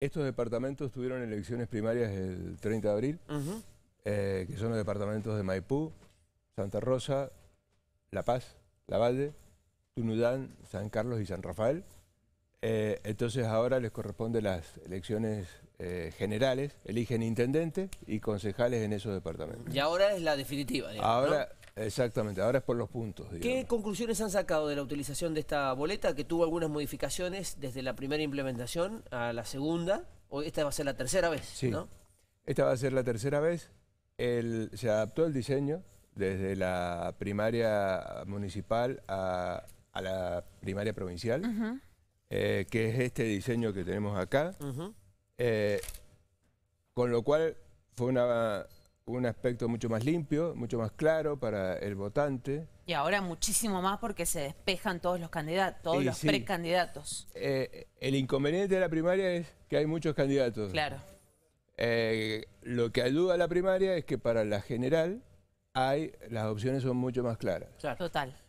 Estos departamentos tuvieron elecciones primarias el 30 de abril, eh, que son los departamentos de Maipú, Santa Rosa, La Paz, La Tunudán, San Carlos y San Rafael. Eh, entonces ahora les corresponde las elecciones eh, generales, eligen intendente y concejales en esos departamentos. Y ahora es la definitiva. Digamos, Exactamente, ahora es por los puntos. ¿Qué conclusiones han sacado de la utilización de esta boleta que tuvo algunas modificaciones desde la primera implementación a la segunda? O esta va a ser la tercera vez, sí. ¿no? Esta va a ser la tercera vez. se adaptó el diseño desde la primaria municipal a, la primaria provincial, eh, que es este diseño que tenemos acá. Eh, con lo cual fue una un aspecto mucho más limpio, mucho más claro para el votante. Y ahora muchísimo más porque se despejan todos los candidatos, todos los precandidatos. Eh, el inconveniente de la primaria es que hay muchos candidatos. Claro. Eh, lo que ayuda a la primaria es que para la general hay las opciones son mucho más claras. Total.